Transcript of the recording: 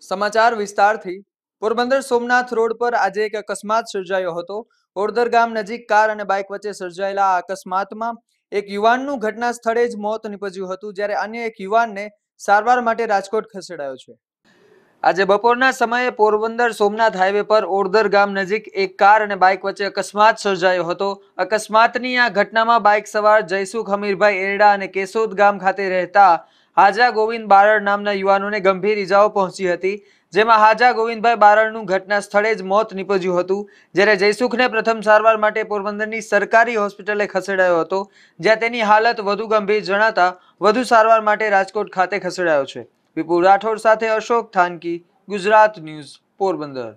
સમાચાર વિસ્તારથી પોરબંદર સોમનાથ રોડ પર આજે એક અકસ્માત સર્જાયો હતો ઓરદર ગામ નજીક કાર અને બાઇક વચ્ચે સર્જાયેલા આ અકસ્માતમાં એક યુવાનનું ઘટના સ્થળે જ મોત નીપજ્યું હતું જ્યારે અન્ય એક યુવાનને સારવાર માટે રાજકોટ ખસેડાયો છે આજે બપોરના સમયે પોરબંદર સોમનાથ હાઈવે પર ઓરદર ગામ નજીક એક કાર અને બાઇક વચ્ચે અકસ્માત સર્જાયો હતો અકસ્માતની આ ઘટનામાં બાઇક સવાર જયસુખ ખમીરભાઈ એરડા અને કેશોદ ગામ ખાતે રહેતા હાજા ગોવિંદ બારડ નામના યુવાનોને ગંભીર ઇજાઓ પહોંચી હતી જેમાં હાજા ગોવિંદભાઈ બારડનું ઘટના સ્થળે જ મોત નીપજ્યું હતું જ્યારે જયસુખને પ્રથમ સારવાર માટે પોરબંદરની સરકારી હોસ્પિટલે ખસેડાયો હતો જ્યાં તેની હાલત વધુ ગંભીર જણાતા વધુ સારવાર માટે રાજકોટ ખાતે ખસેડાયો છે વિપુલ રાઠોડ સાથે અશોક થાનકી ગુજરાત ન્યૂઝ પોરબંદર